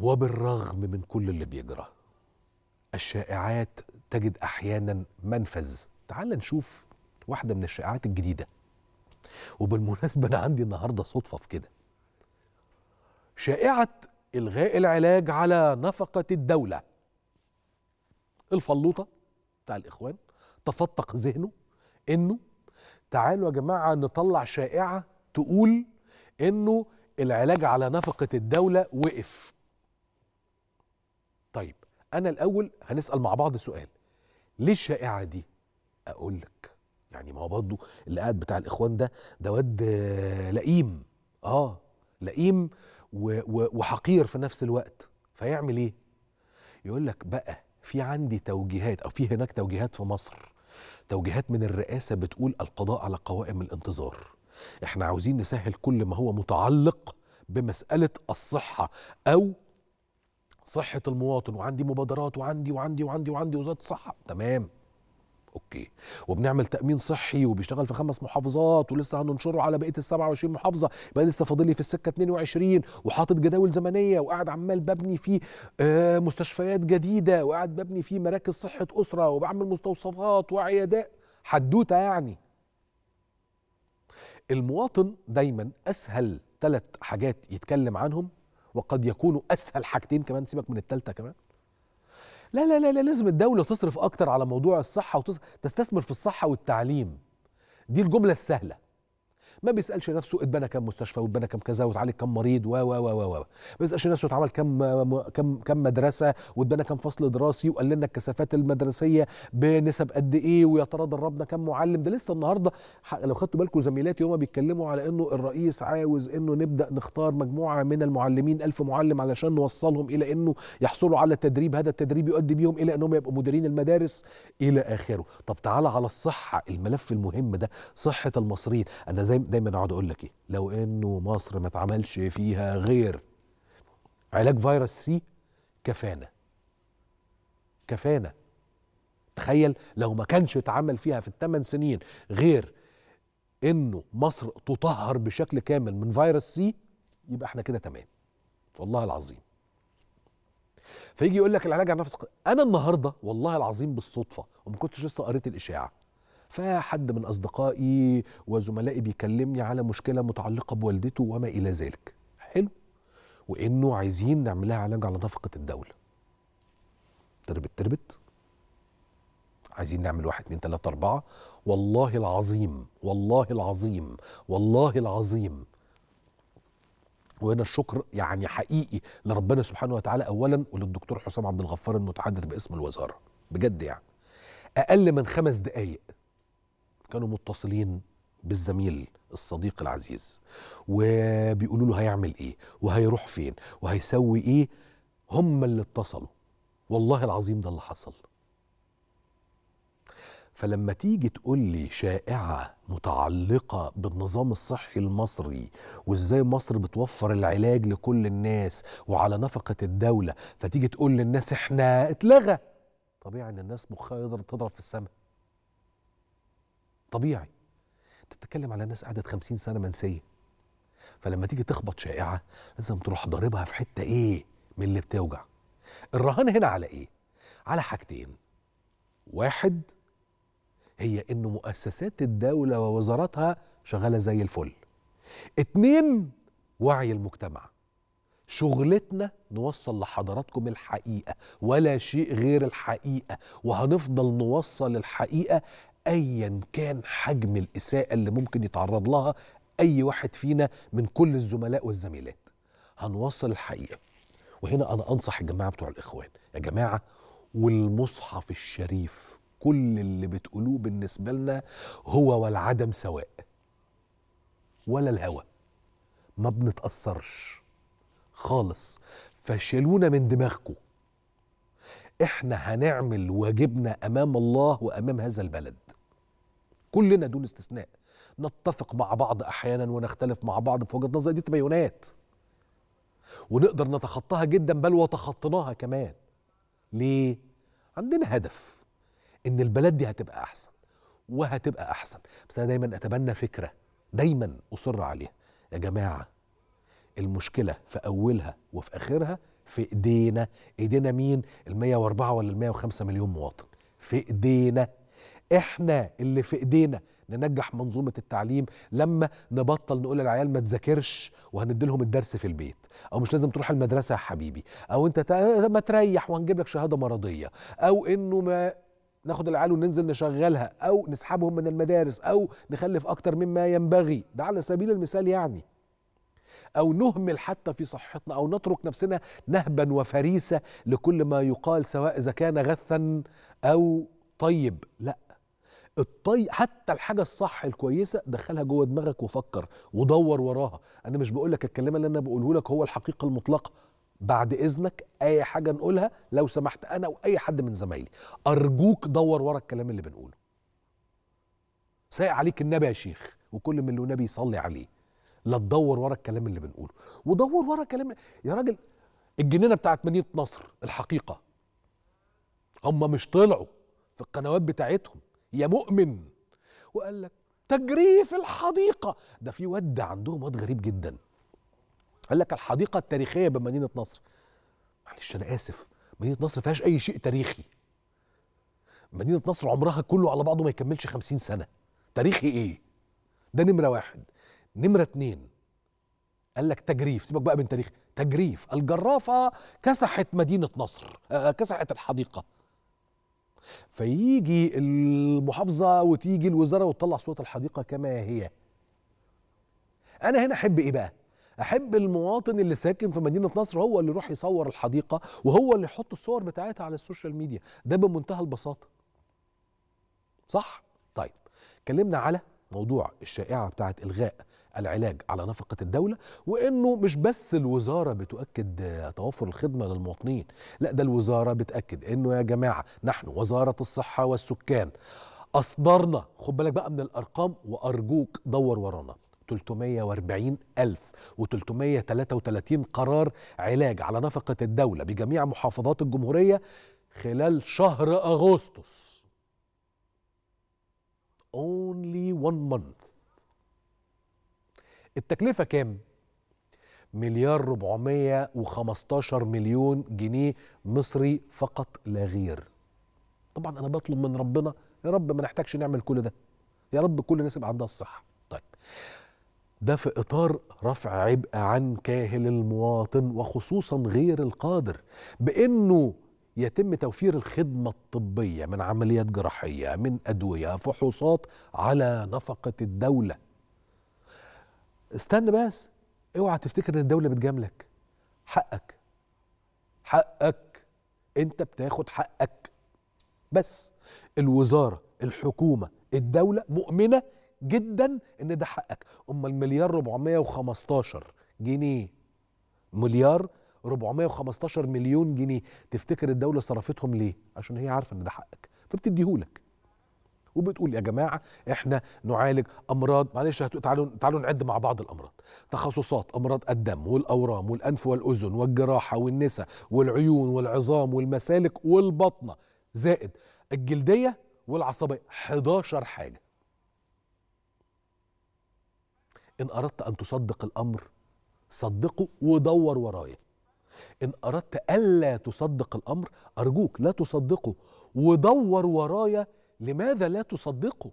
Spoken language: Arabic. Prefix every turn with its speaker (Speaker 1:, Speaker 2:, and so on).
Speaker 1: وبالرغم من كل اللي بيجرى الشائعات تجد احيانا منفذ تعال نشوف واحده من الشائعات الجديده وبالمناسبه انا عندي النهارده صدفه في كده شائعه الغاء العلاج على نفقه الدوله الفلوطه بتاع الاخوان تفتق ذهنه انه تعالوا يا جماعه نطلع شائعه تقول انه العلاج على نفقه الدوله وقف انا الاول هنسال مع بعض سؤال ليه الشائعه دي اقول لك يعني ما هو برضه اللي قاعد بتاع الاخوان ده ده واد آه، لئيم اه لئيم وحقير في نفس الوقت فيعمل ايه يقول لك بقى في عندي توجيهات او في هناك توجيهات في مصر توجيهات من الرئاسه بتقول القضاء على قوائم الانتظار احنا عاوزين نسهل كل ما هو متعلق بمساله الصحه او صحه المواطن وعندي مبادرات وعندي وعندي وعندي وعندي وزاره الصحه تمام اوكي وبنعمل تامين صحي وبيشتغل في خمس محافظات ولسه هننشره على بقيه ال 27 محافظه يبقى لسه فاضل لي في السكه 22 وحاطط جداول زمنيه وقاعد عمال ببني فيه آه، مستشفيات جديده وقاعد ببني فيه مراكز صحه اسره وبعمل مستوصفات وعيادات حدوته يعني المواطن دايما اسهل ثلاث حاجات يتكلم عنهم وقد يكونوا اسهل حاجتين كمان سيبك من الثالثه كمان لا لا لا لا لازم الدوله تصرف اكتر على موضوع الصحه وتستثمر في الصحه والتعليم دي الجمله السهله ما بيسالش نفسه اتبنى كم مستشفى واتبنى كم كذا واتعالج كم مريض و و و و ما بيسالش نفسه اتعمل كم كم كم مدرسه واتبنى كم فصل دراسي وقال لنا الكثافات المدرسيه بنسب قد ايه ويا ترى ضربنا كم معلم ده لسه النهارده لو خدتوا بالكم زميلاتي هما بيتكلموا على انه الرئيس عاوز انه نبدا نختار مجموعه من المعلمين ألف معلم علشان نوصلهم الى انه يحصلوا على تدريب هذا التدريب يؤدي بيهم الى انهم يبقوا مديرين المدارس الى اخره طب تعالى على الصحه الملف المهم ده صحه المصريين انا زي دايما اقعد اقول لك ايه لو انه مصر ما اتعملش فيها غير علاج فيروس سي كفانا كفانا تخيل لو ما كانش اتعمل فيها في الثمان سنين غير انه مصر تطهر بشكل كامل من فيروس سي يبقى احنا كده تمام والله العظيم فيجي يقول لك العلاج على نفسك انا النهارده والله العظيم بالصدفه وما كنتش لسه قريت الاشاعه فحد من اصدقائي وزملائي بيكلمني على مشكله متعلقه بوالدته وما الى ذلك حلو وانه عايزين نعملها علاج على نفقه الدوله تربت تربت عايزين نعمل واحد اتنين تلاتة أربعة والله العظيم والله العظيم والله العظيم وهنا الشكر يعني حقيقي لربنا سبحانه وتعالى أولا وللدكتور حسام عبد الغفار المتحدث باسم الوزارة بجد يعني أقل من خمس دقايق كانوا متصلين بالزميل الصديق العزيز وبيقولوا له هيعمل ايه وهيروح فين وهيسوي ايه هم اللي اتصلوا والله العظيم ده اللي حصل فلما تيجي تقول لي شائعة متعلقة بالنظام الصحي المصري وازاي مصر بتوفر العلاج لكل الناس وعلى نفقة الدولة فتيجي تقول للناس احنا اتلغى طبيعي ان الناس مخها يقدر تضرب في السماء طبيعي انت بتتكلم على ناس قعدت 50 سنه منسيه فلما تيجي تخبط شائعه لازم تروح ضاربها في حته ايه من اللي بتوجع الرهان هنا على ايه على حاجتين واحد هي ان مؤسسات الدوله ووزاراتها شغاله زي الفل اتنين وعي المجتمع شغلتنا نوصل لحضراتكم الحقيقه ولا شيء غير الحقيقه وهنفضل نوصل الحقيقه ايا كان حجم الاساءه اللي ممكن يتعرض لها اي واحد فينا من كل الزملاء والزميلات هنوصل الحقيقه وهنا انا انصح الجماعه بتوع الاخوان يا جماعه والمصحف الشريف كل اللي بتقولوه بالنسبه لنا هو والعدم سواء ولا الهوى ما بنتاثرش خالص فشلونا من دماغكم احنا هنعمل واجبنا امام الله وامام هذا البلد كلنا دون استثناء نتفق مع بعض احيانا ونختلف مع بعض في وجهه نظر دي تباينات ونقدر نتخطاها جدا بل وتخطيناها كمان ليه عندنا هدف ان البلد دي هتبقى احسن وهتبقى احسن بس انا دايما اتبنى فكره دايما اصر عليها يا جماعه المشكله في اولها وفي اخرها في ايدينا ايدينا مين ال 104 ولا ال 105 مليون مواطن في ايدينا احنا اللي في ايدينا ننجح منظومه التعليم لما نبطل نقول للعيال ما تذاكرش وهندي لهم الدرس في البيت او مش لازم تروح المدرسه يا حبيبي او انت آه، ما تريح وهنجيب لك شهاده مرضيه او انه ما ناخد العيال وننزل نشغلها او نسحبهم من المدارس او نخلف اكتر مما ينبغي ده على سبيل المثال يعني او نهمل حتى في صحتنا او نترك نفسنا نهبا وفريسه لكل ما يقال سواء اذا كان غثا او طيب لا الطي حتى الحاجه الصح الكويسه دخلها جوه دماغك وفكر ودور وراها انا مش بقول لك الكلام اللي انا بقوله لك هو الحقيقه المطلقه بعد اذنك اي حاجه نقولها لو سمحت انا واي حد من زمايلي ارجوك دور ورا الكلام اللي بنقوله سايق عليك النبي يا شيخ وكل من له نبي يصلي عليه لا تدور ورا الكلام اللي بنقوله ودور ورا كلام يا راجل الجنينه بتاعت مدينه نصر الحقيقه هم مش طلعوا في القنوات بتاعتهم يا مؤمن وقال لك تجري في الحديقة ده في واد عندهم واد غريب جدا قال لك الحديقة التاريخية بمدينة نصر معلش أنا آسف مدينة نصر فيهاش أي شيء تاريخي مدينة نصر عمرها كله على بعضه ما يكملش خمسين سنة تاريخي إيه ده نمرة واحد نمرة اتنين قال لك تجريف سيبك بقى من تاريخ تجريف الجرافة كسحت مدينة نصر آه, آه، كسحت الحديقة فيجي المحافظه وتيجي الوزاره وتطلع صوره الحديقه كما هي انا هنا احب ايه بقى احب المواطن اللي ساكن في مدينه نصر هو اللي يروح يصور الحديقه وهو اللي يحط الصور بتاعتها على السوشيال ميديا ده بمنتهى البساطه صح طيب اتكلمنا على موضوع الشائعه بتاعه الغاء العلاج على نفقة الدولة وأنه مش بس الوزارة بتؤكد توفر الخدمة للمواطنين لا ده الوزارة بتأكد أنه يا جماعة نحن وزارة الصحة والسكان أصدرنا خد بالك بقى من الأرقام وأرجوك دور ورانا 340 ألف و333 قرار علاج على نفقة الدولة بجميع محافظات الجمهورية خلال شهر أغسطس Only one month التكلفة كام؟ مليار 415 مليون جنيه مصري فقط لا غير طبعا انا بطلب من ربنا يا رب ما نحتاجش نعمل كل ده يا رب كل الناس يبقى عندها الصحه طيب ده في اطار رفع عبء عن كاهل المواطن وخصوصا غير القادر بانه يتم توفير الخدمة الطبية من عمليات جراحية من أدوية فحوصات على نفقة الدولة استنى بس اوعى تفتكر ان الدوله بتجاملك حقك حقك انت بتاخد حقك بس الوزاره الحكومه الدوله مؤمنه جدا ان ده حقك امال مليار 415 جنيه مليار 415 مليون جنيه تفتكر الدوله صرفتهم ليه عشان هي عارفه ان ده حقك فبتديهولك وبتقول يا جماعه احنا نعالج امراض معلش تعالوا تعالوا نعد مع بعض الامراض تخصصات امراض الدم والاورام والانف والاذن والجراحه والنسا والعيون والعظام والمسالك والبطنه زائد الجلديه والعصبيه 11 حاجه ان اردت ان تصدق الامر صدقه ودور ورايا ان اردت الا تصدق الامر ارجوك لا تصدقه ودور ورايا لماذا لا تصدقوا